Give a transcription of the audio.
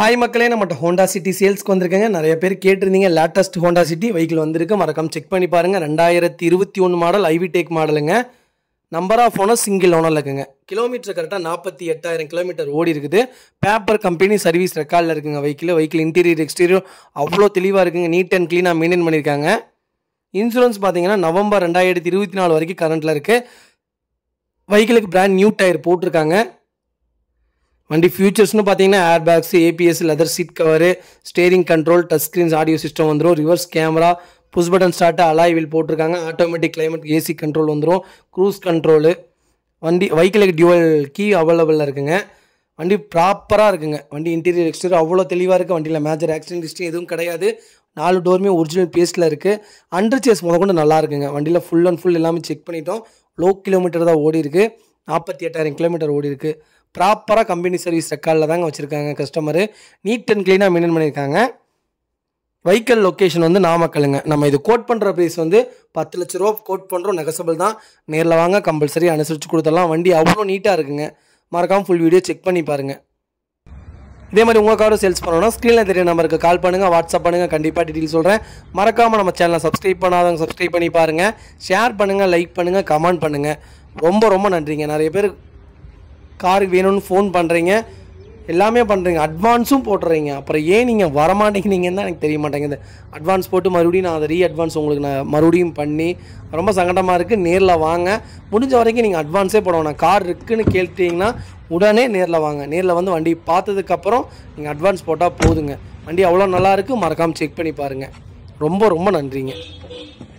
hi மக்களே நம்மகிட்ட Honda city சேல்ஸ்க்கு வந்திருக்கேங்க நிறைய பேர் கேட்டிருந்தீங்க லேட்டஸ்ட் ஹோண்டா சிட்டி வெஹிக்கிள் வந்திருக்கு மறக்காம செக் பண்ணி பாருங்கள் ரெண்டாயிரத்தி இருபத்தி ஒன்று மாடல் ஐவி டேக் மாடலுங்க number of owner single owner இருக்குங்க கிலோமீட்டர் கரெக்டாக நாற்பத்தி எட்டாயிரம் கிலோமீட்டர் ஓடி இருக்குது பேப்பர் கம்பெனி சர்வீஸ் ரெக்கார்டில் இருக்குங்க வெஹிக்கிள் வெஹிக்கிள் இன்டீரியர் எக்ஸ்டீரியர் அவ்வளோ தெளிவாக இருக்குங்க நீட் அண்ட் க்ளீனாக மெயின்டைன் பண்ணியிருக்காங்க இன்சூரன்ஸ் பார்த்தீங்கன்னா நவம்பர் ரெண்டாயிரத்தி இருபத்தி நாலு வரைக்கும் கரண்ட்டில் இருக்குது வெஹிக்கிளுக்கு பிராண்ட் நியூ டயர் போட்டிருக்காங்க வண்டி ஃபியூச்சர்ஸ்னு பார்த்தீங்கன்னா air bags ABS leather seat cover steering control touch screens audio system வந்துடும் reverse camera push button start alloy wheel போட்டிருக்காங்க ஆட்டோமேட்டிக் கிளைமேட் ஏசி கண்ட்ரோல் வந்துடும் க்ரூஸ் கண்ட்ரோலு வண்டி வெஹிக்கிளுக்கு டியூவல் கீ அவைலபிளாக இருக்குங்க வண்டி ப்ராப்பராக இருக்குங்க வண்டி இன்டீரியர் எக்ஸ்டீரியர் அவ்வளோ தெளிவாக இருக்குது வண்டியில் மேஜர் ஆக்சிடென்ட் ஹிஸ்ட்ரி எதுவும் கிடையாது நாலு டோருமே ஒரிஜினல் பேஸில் இருக்குது அண்டர் சேஸ் முத கொண்டு நல்லா இருக்குங்க வண்டியில் ஃபுல் அண்ட் ஃபுல் எல்லாமே செக் பண்ணிட்டோம் லோ கிலோமீட்டர் தான் ஓடி இருக்குது நாற்பத்தி எட்டாயிரம் கிலோமீட்டர் ஓடி இருக்குது ப்ராப்பராக கம்பெனி சர்வீஸ் ரெக்கார்டில் தாங்க வச்சுருக்காங்க கஸ்டமரு நீட் அண்ட் க்ளீனாக மெயின்டைன் பண்ணியிருக்காங்க வெஹிக்கல் லொக்கேஷன் வந்து நாமக்கலுங்க நம்ம இது கோட் பண்ணுற ப்ரைஸ் வந்து பத்து லட்ச ரூபா கோட் பண்ணுறோம் நெகசபிள் தான் நேரில் வாங்க கம்பல்சரி அனுசரித்து கொடுத்துடலாம் வண்டி அவ்வளோ நீட்டாக இருக்குங்க மறக்காமல் ஃபுல் வீடியோ செக் பண்ணி பாருங்கள் இதே மாதிரி உங்கள் காரும் சேல்ஸ் பண்ணணும் ஸ்க்ரீனில் தெரிய நம்பருக்கு கால் பண்ணுங்கள் வாட்ஸ்அப் பண்ணுங்கள் கண்டிப்பாக டீட்டெயில் சொல்கிறேன் மறக்காமல் நம்ம சேனலை சப்ஸ்கிரைப் பண்ணாதவங்க சப்ஸ்கிரைப் பண்ணி பாருங்கள் ஷேர் பண்ணுங்கள் லைக் பண்ணுங்கள் கமெண்ட் பண்ணுங்கள் ரொம்ப ரொம்ப நன்றிங்க நிறைய பேர் கார் வேணும்னு ஃபோன் பண்ணுறீங்க எல்லாமே பண்ணுறீங்க அட்வான்ஸும் போட்டுறீங்க அப்புறம் ஏன் நீங்கள் வரமாட்டேங்கிறீங்கன்னு தான் எனக்கு தெரிய மாட்டேங்குது அட்வான்ஸ் போட்டு மறுபடியும் நான் அதை ரீ அட்வான்ஸ் உங்களுக்கு நான் மறுபடியும் பண்ணி ரொம்ப சங்கடமாக இருக்குது நேரில் வாங்க முடிஞ்ச வரைக்கும் நீங்கள் அட்வான்ஸே போடணும் கார் இருக்குதுன்னு கேட்டிங்கன்னா உடனே நேரில் வாங்க நேரில் வந்து வண்டி பார்த்ததுக்கப்புறம் நீங்கள் அட்வான்ஸ் போட்டால் போதுங்க வண்டி அவ்வளோ நல்லாயிருக்கு மறக்காமல் செக் பண்ணி பாருங்கள் ரொம்ப ரொம்ப நன்றிங்க